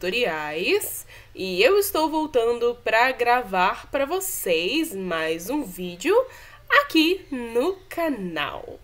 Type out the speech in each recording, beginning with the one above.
tutoriais e eu estou voltando para gravar para vocês mais um vídeo aqui no canal.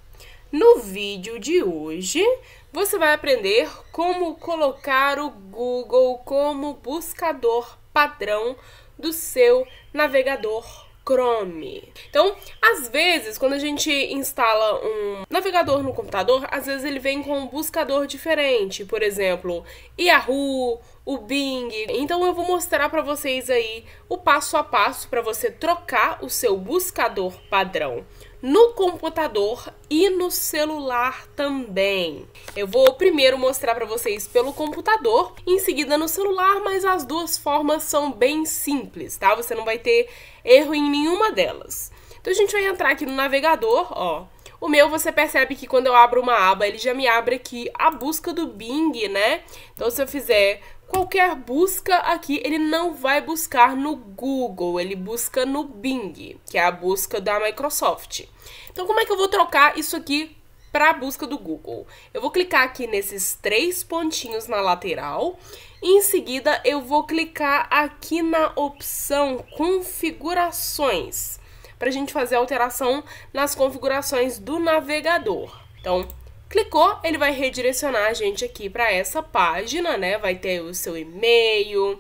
No vídeo de hoje, você vai aprender como colocar o Google como buscador padrão do seu navegador Chrome. Então, às vezes, quando a gente instala um navegador no computador, às vezes ele vem com um buscador diferente, por exemplo, Yahoo, o Bing. Então eu vou mostrar para vocês aí o passo a passo para você trocar o seu buscador padrão no computador e no celular também. Eu vou primeiro mostrar para vocês pelo computador, em seguida no celular, mas as duas formas são bem simples, tá? Você não vai ter erro em nenhuma delas. Então a gente vai entrar aqui no navegador, ó. O meu você percebe que quando eu abro uma aba, ele já me abre aqui a busca do Bing, né? Então se eu fizer qualquer busca aqui ele não vai buscar no Google, ele busca no Bing, que é a busca da Microsoft. Então, como é que eu vou trocar isso aqui para a busca do Google? Eu vou clicar aqui nesses três pontinhos na lateral. Em seguida, eu vou clicar aqui na opção Configurações, para a gente fazer alteração nas configurações do navegador. Então, Clicou, ele vai redirecionar a gente aqui para essa página, né? Vai ter o seu e-mail,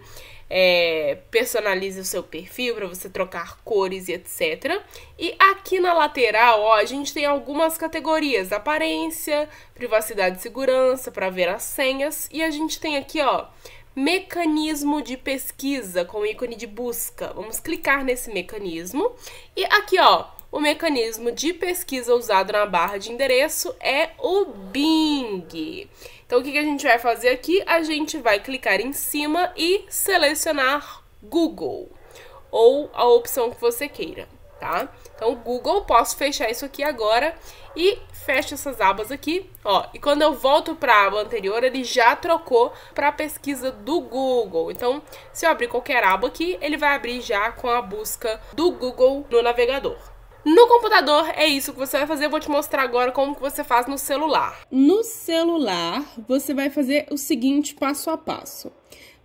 é, personalize o seu perfil para você trocar cores e etc. E aqui na lateral, ó, a gente tem algumas categorias: aparência, privacidade e segurança para ver as senhas e a gente tem aqui, ó, mecanismo de pesquisa com ícone de busca. Vamos clicar nesse mecanismo e aqui, ó, o mecanismo de pesquisa usado na barra de endereço é o Bing. Então, o que, a gente vai fazer aqui? A gente vai clicar em cima e selecionar Google ou a opção que você queira, tá? Então, Google, posso fechar isso aqui agora e fecho essas abas aqui, ó. E quando eu volto para a aba anterior, ele já trocou para a pesquisa do Google. Então, se eu abrir qualquer aba aqui, ele vai abrir já com a busca do Google no navegador. No computador é isso que você vai fazer. Eu vou te mostrar agora como que você faz no celular. No celular, você vai fazer o seguinte passo a passo.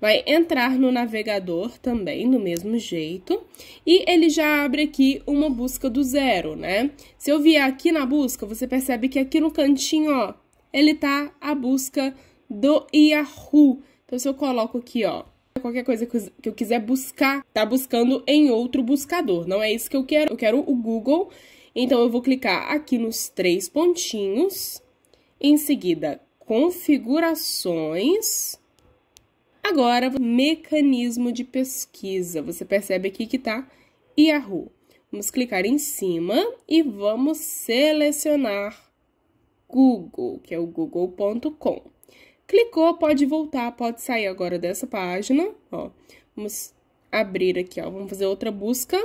Vai entrar no navegador também, do mesmo jeito, e ele já abre aqui uma busca do zero, né? Se eu vier aqui na busca, você percebe que aqui no cantinho, ó, ele tá a busca do Yahoo. Então, se eu coloco aqui, ó, qualquer coisa que eu quiser buscar, tá buscando em outro buscador. Não é isso que eu quero, eu quero o Google. Então, eu vou clicar aqui nos três pontinhos, em seguida, configurações. Agora, mecanismo de pesquisa. Você percebe aqui que tá Yahoo. Vamos clicar em cima e vamos selecionar Google, que é o google.com. Clicou, pode voltar, pode sair agora dessa página, ó. Vamos abrir aqui, ó, vamos fazer outra busca.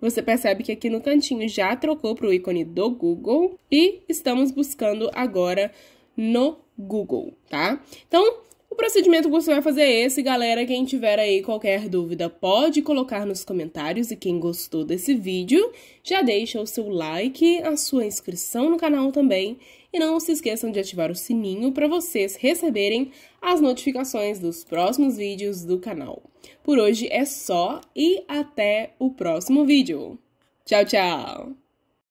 Você percebe que aqui no cantinho já trocou para o ícone do Google e estamos buscando agora no Google, tá? Então, o procedimento que você vai fazer é esse, galera. Quem tiver aí qualquer dúvida, pode colocar nos comentários. E quem gostou desse vídeo, já deixa o seu like, a sua inscrição no canal também. E não se esqueçam de ativar o sininho para vocês receberem as notificações dos próximos vídeos do canal. Por hoje é só e até o próximo vídeo. Tchau, tchau!